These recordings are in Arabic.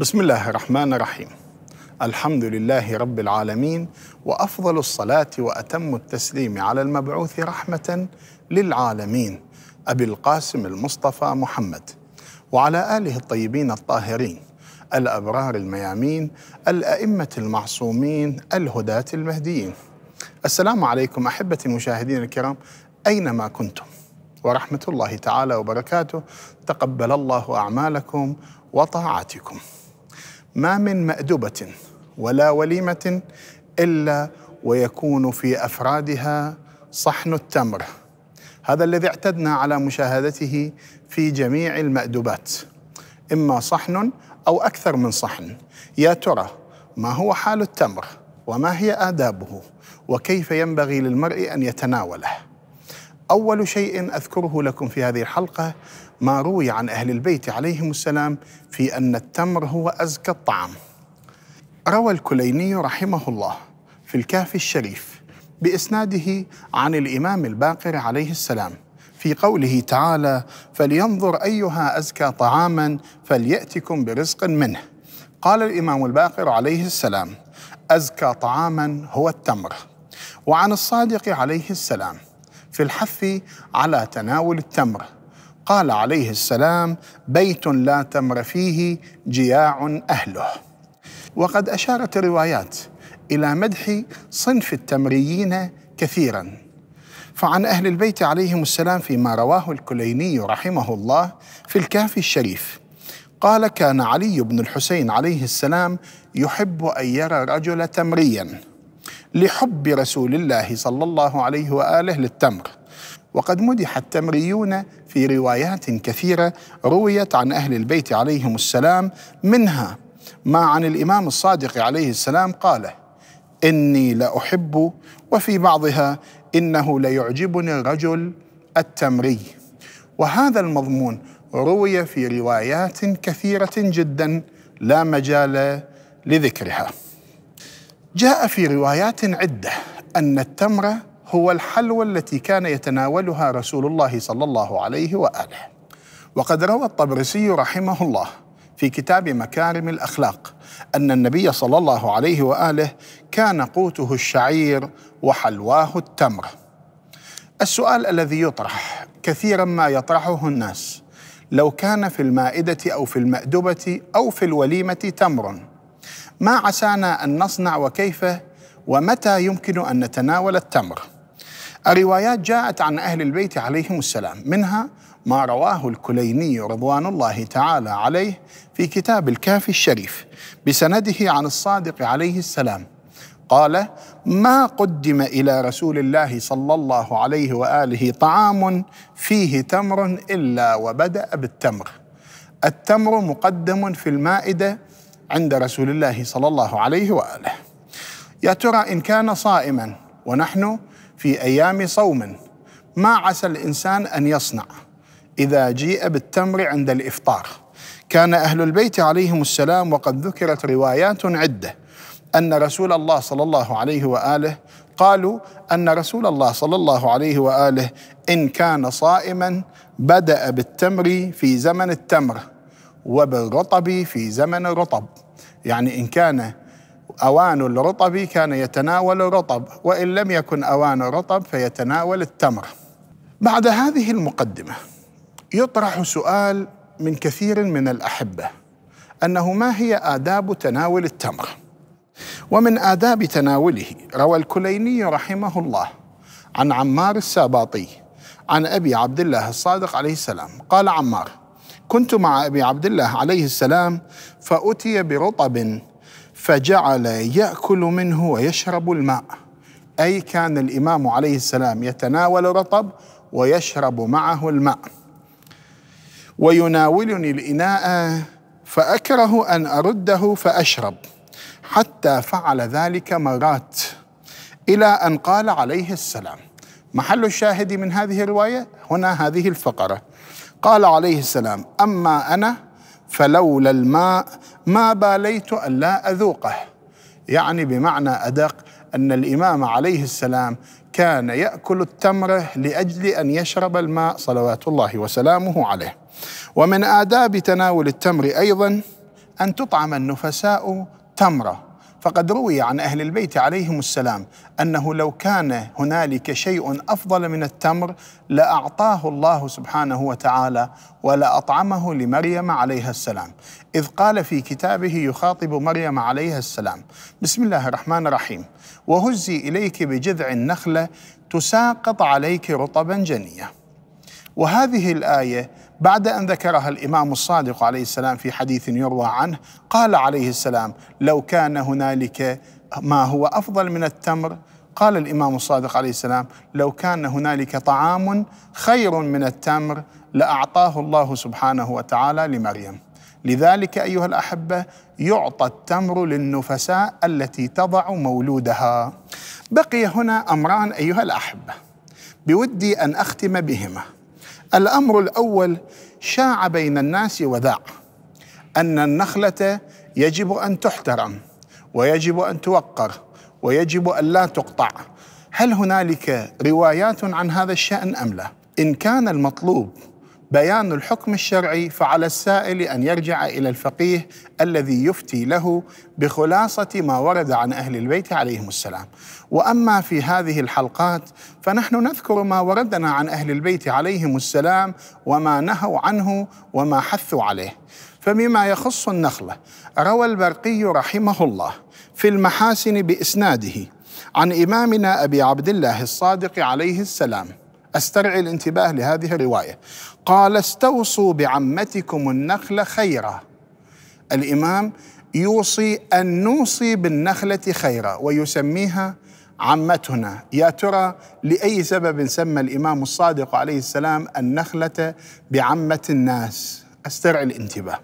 بسم الله الرحمن الرحيم الحمد لله رب العالمين وافضل الصلاه واتم التسليم على المبعوث رحمه للعالمين ابي القاسم المصطفى محمد وعلى اله الطيبين الطاهرين الابرار الميامين الائمه المعصومين الهداه المهديين السلام عليكم احبتي المشاهدين الكرام اينما كنتم ورحمه الله تعالى وبركاته تقبل الله اعمالكم وطاعاتكم ما من مأدبة ولا وليمة إلا ويكون في أفرادها صحن التمر هذا الذي اعتدنا على مشاهدته في جميع المأدبات إما صحن أو أكثر من صحن يا ترى ما هو حال التمر وما هي آدابه وكيف ينبغي للمرء أن يتناوله أول شيء أذكره لكم في هذه الحلقة ما روي عن أهل البيت عليهم السلام في أن التمر هو أزكى الطعام روى الكليني رحمه الله في الكهف الشريف بإسناده عن الإمام الباقر عليه السلام في قوله تعالى فلينظر أيها أزكى طعاما فليأتكم برزق منه قال الإمام الباقر عليه السلام أزكى طعاما هو التمر وعن الصادق عليه السلام في الحث على تناول التمر قال عليه السلام بيت لا تمر فيه جياع اهله وقد اشارت الروايات الى مدح صنف التمريين كثيرا فعن اهل البيت عليهم السلام فيما رواه الكليني رحمه الله في الكافي الشريف قال كان علي بن الحسين عليه السلام يحب ان يرى الرجل تمريا لحب رسول الله صلى الله عليه واله للتمر وقد مدح التمريون في روايات كثيره رويت عن اهل البيت عليهم السلام منها ما عن الامام الصادق عليه السلام قال اني لاحب وفي بعضها انه ليعجبني الرجل التمري وهذا المضمون روي في روايات كثيره جدا لا مجال لذكرها جاء في روايات عدة أن التمر هو الحلوى التي كان يتناولها رسول الله صلى الله عليه وآله وقد روى الطبرسي رحمه الله في كتاب مكارم الأخلاق أن النبي صلى الله عليه وآله كان قوته الشعير وحلواه التمر السؤال الذي يطرح كثيرا ما يطرحه الناس لو كان في المائدة أو في المأدبة أو في الوليمة تمر ما عسانا أن نصنع وكيف ومتى يمكن أن نتناول التمر الروايات جاءت عن أهل البيت عليهم السلام منها ما رواه الكليني رضوان الله تعالى عليه في كتاب الكافي الشريف بسنده عن الصادق عليه السلام قال ما قدم الى رسول الله صلى الله عليه واله طعام فيه تمر الا وبدا بالتمر التمر مقدم في المائده عند رسول الله صلى الله عليه واله يا ترى ان كان صائما ونحن في ايام صوم ما عسى الانسان ان يصنع اذا جيء بالتمر عند الافطار كان اهل البيت عليهم السلام وقد ذكرت روايات عده ان رسول الله صلى الله عليه واله قالوا ان رسول الله صلى الله عليه واله ان كان صائما بدا بالتمر في زمن التمر وبالرطب في زمن الرطب يعني إن كان أوان الرطب كان يتناول الرطب وإن لم يكن أوان الرطب فيتناول التمر بعد هذه المقدمة يطرح سؤال من كثير من الأحبة أنه ما هي آداب تناول التمر ومن آداب تناوله روى الكليني رحمه الله عن عمار الساباطي عن أبي عبد الله الصادق عليه السلام قال عمار كنت مع ابي عبد الله عليه السلام فاتي برطب فجعل ياكل منه ويشرب الماء اي كان الامام عليه السلام يتناول رطب ويشرب معه الماء ويناولني الاناء فاكره ان ارده فاشرب حتى فعل ذلك مرات الى ان قال عليه السلام محل الشاهد من هذه الروايه هنا هذه الفقره قال عليه السلام أما أنا فلولا الماء ما باليت ألا أذوقه يعني بمعنى أدق أن الإمام عليه السلام كان يأكل التمر لأجل أن يشرب الماء صلوات الله وسلامه عليه ومن آداب تناول التمر أيضا أن تطعم النفساء تمره فقد روي عن أهل البيت عليهم السلام أنه لو كان هنالك شيء أفضل من التمر لأعطاه الله سبحانه وتعالى ولأطعمه لمريم عليها السلام إذ قال في كتابه يخاطب مريم عليها السلام بسم الله الرحمن الرحيم وهزي إليك بجذع النخلة تساقط عليك رطبا جنيا وهذه الآية بعد أن ذكرها الإمام الصادق عليه السلام في حديث يروى عنه قال عليه السلام لو كان هنالك ما هو أفضل من التمر قال الإمام الصادق عليه السلام لو كان هنالك طعام خير من التمر لأعطاه الله سبحانه وتعالى لمريم لذلك أيها الأحبة يعطى التمر للنفساء التي تضع مولودها بقي هنا أمران أيها الأحبة بودي أن أختم بهما الأمر الأول شاع بين الناس وذاع أن النخلة يجب أن تحترم ويجب أن توقر ويجب أن لا تقطع هل هنالك روايات عن هذا الشأن أم لا؟ إن كان المطلوب بيان الحكم الشرعي فعلى السائل ان يرجع الى الفقيه الذي يفتي له بخلاصه ما ورد عن اهل البيت عليهم السلام. واما في هذه الحلقات فنحن نذكر ما وردنا عن اهل البيت عليهم السلام وما نهوا عنه وما حثوا عليه. فبما يخص النخله روى البرقي رحمه الله في المحاسن باسناده عن امامنا ابي عبد الله الصادق عليه السلام استرعي الانتباه لهذه الروايه قال استوصوا بعمتكم النخل خيرا الامام يوصي ان نوصي بالنخله خيرا ويسميها عمتنا يا ترى لاي سبب سمى الامام الصادق عليه السلام النخله بعمه الناس استرعي الانتباه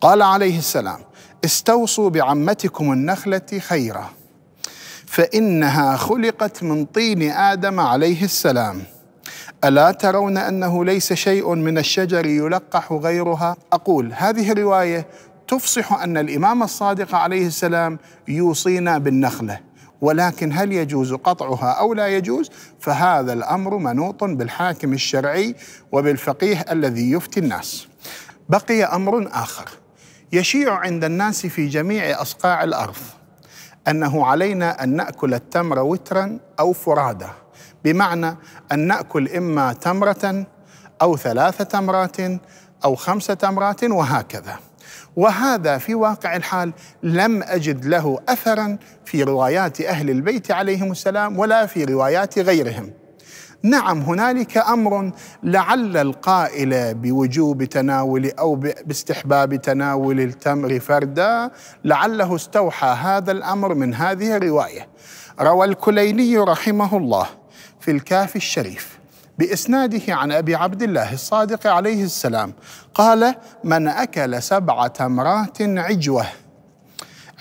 قال عليه السلام استوصوا بعمتكم النخله خيرا فانها خلقت من طين ادم عليه السلام الا ترون انه ليس شيء من الشجر يلقح غيرها اقول هذه الروايه تفصح ان الامام الصادق عليه السلام يوصينا بالنخله ولكن هل يجوز قطعها او لا يجوز فهذا الامر منوط بالحاكم الشرعي وبالفقيه الذي يفتي الناس بقي امر اخر يشيع عند الناس في جميع اصقاع الارض انه علينا ان ناكل التمر وترا او فراده بمعنى ان ناكل اما تمره او ثلاث تمرات او خمس تمرات وهكذا وهذا في واقع الحال لم اجد له اثرا في روايات اهل البيت عليهم السلام ولا في روايات غيرهم نعم هنالك امر لعل القائل بوجوب تناول او باستحباب تناول التمر فردا لعله استوحى هذا الامر من هذه الروايه روى الكليني رحمه الله في الكافي الشريف باسناده عن ابي عبد الله الصادق عليه السلام قال من اكل سبع تمرات عجوه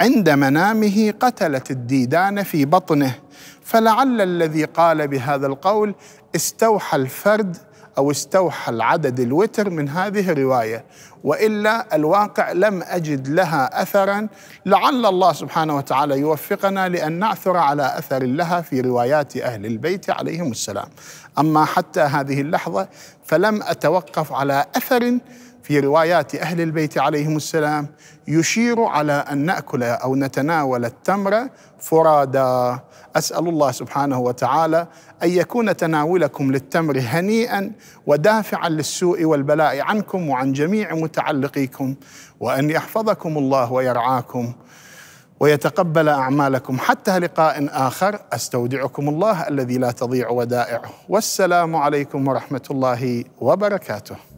عند منامه قتلت الديدان في بطنه فلعل الذي قال بهذا القول استوحى الفرد أو استوحى العدد الوتر من هذه الرواية وإلا الواقع لم أجد لها أثرا لعل الله سبحانه وتعالى يوفقنا لأن نعثر على أثر لها في روايات أهل البيت عليهم السلام أما حتى هذه اللحظة فلم أتوقف على أثر في روايات أهل البيت عليهم السلام يشير على أن نأكل أو نتناول التمر فرادا أسأل الله سبحانه وتعالى أن يكون تناولكم للتمر هنيئا ودافعا للسوء والبلاء عنكم وعن جميع متعلقيكم وأن يحفظكم الله ويرعاكم ويتقبل اعمالكم حتى لقاء اخر استودعكم الله الذي لا تضيع ودائعه والسلام عليكم ورحمه الله وبركاته